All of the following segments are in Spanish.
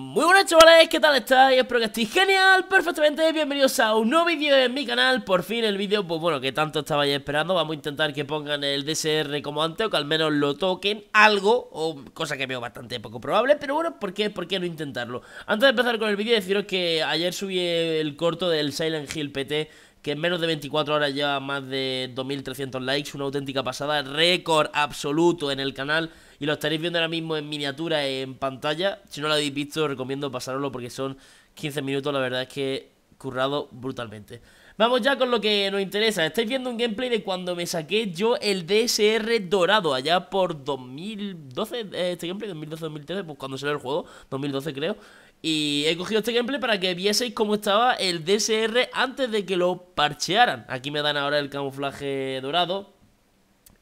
Muy buenas chavales, ¿qué tal estáis? Espero que estéis genial, perfectamente, bienvenidos a un nuevo vídeo en mi canal Por fin el vídeo, pues bueno, que tanto estabais esperando Vamos a intentar que pongan el DSR como antes O que al menos lo toquen algo o Cosa que veo bastante poco probable Pero bueno, ¿por ¿Por qué no intentarlo? Antes de empezar con el vídeo, deciros que ayer subí el corto del Silent Hill PT que en menos de 24 horas ya más de 2.300 likes, una auténtica pasada, récord absoluto en el canal y lo estaréis viendo ahora mismo en miniatura, en pantalla. Si no lo habéis visto, os recomiendo pasarlo porque son 15 minutos, la verdad es que currado brutalmente. Vamos ya con lo que nos interesa. Estáis viendo un gameplay de cuando me saqué yo el DSR dorado, allá por 2012, eh, este gameplay, 2012-2013, pues cuando salió el juego, 2012 creo. Y he cogido este gameplay para que vieseis cómo estaba el DSR antes de que lo parchearan. Aquí me dan ahora el camuflaje dorado.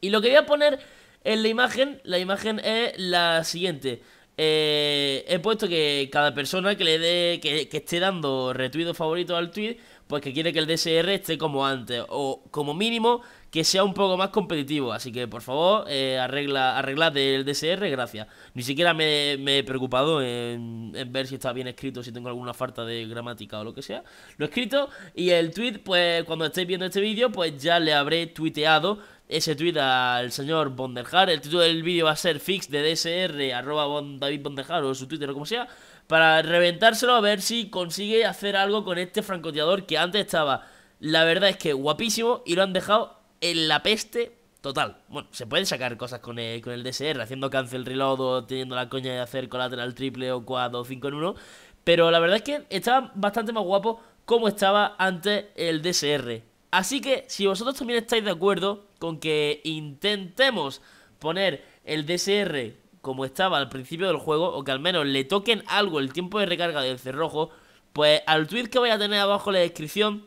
Y lo que voy a poner en la imagen, la imagen es la siguiente. Eh, he puesto que cada persona que le dé, que, que esté dando retuido favorito al tweet, pues que quiere que el DSR esté como antes, o como mínimo que sea un poco más competitivo. Así que por favor, eh, arregla, arreglad el DSR, gracias. Ni siquiera me, he preocupado en, ver si está bien escrito, si tengo alguna falta de gramática o lo que sea. Lo he escrito y el tweet, pues cuando estéis viendo este vídeo, pues ya le habré tuiteado ese tweet al señor Bonderhar. El título del vídeo va a ser fix de DSR, arroba David Bonderhar o su Twitter o como sea para reventárselo a ver si consigue hacer algo con este francoteador que antes estaba, la verdad es que guapísimo y lo han dejado en la peste total. Bueno, se pueden sacar cosas con el, con DSR, haciendo cancel reload o teniendo la coña de hacer colateral triple o cuadro o 5 en 1, pero la verdad es que estaba bastante más guapo como estaba antes el DSR. Así que si vosotros también estáis de acuerdo con que intentemos poner el DSR como estaba al principio del juego, o que al menos le toquen algo el tiempo de recarga del cerrojo, pues al tweet que vaya a tener abajo en la descripción,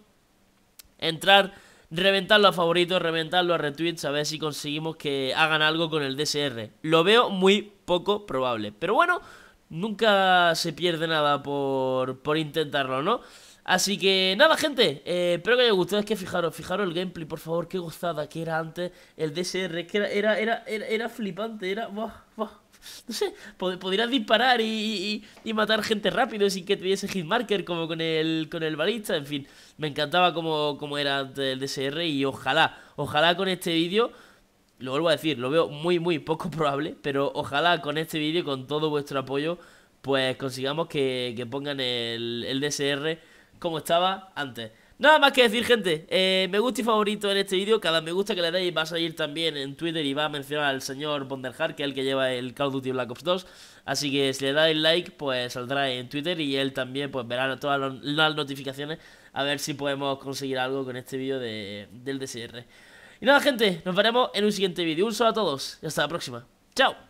entrar, reventarlo a favoritos, reventarlo a retweets, a ver si conseguimos que hagan algo con el DSR. Lo veo muy poco probable, pero bueno, nunca se pierde nada por, intentarlo, ¿no? Así que nada, gente, eh, espero que haya gustado. Es que fijaros, fijaros el gameplay, por favor, qué gozada que era antes el DSR. que era, era, era, era, era flipante, era. Buah, buah. No sé, podrías disparar y, y, matar gente rápido sin que tuviese hitmarker como con el, con el balista. En fin, me encantaba como, como era el DSR y ojalá, ojalá con este vídeo lo vuelvo a decir, lo veo muy, muy poco probable, pero ojalá con este vídeo, con todo vuestro apoyo, pues consigamos que, que pongan el, el, DSR como estaba antes. Nada más que decir, gente. Eh, me gusta y favorito en este vídeo. Cada me gusta que le deis va a salir también en Twitter y va a mencionar al señor Bonderhard, que es el que lleva el Call of Duty Black Ops 2. Así que si le dais like, pues saldrá en Twitter y él también pues verá todas las notificaciones. A ver si podemos conseguir algo con este vídeo de, del DSR. Y nada, gente. Nos veremos en un siguiente vídeo. Un saludo a todos y hasta la próxima. ¡Chao!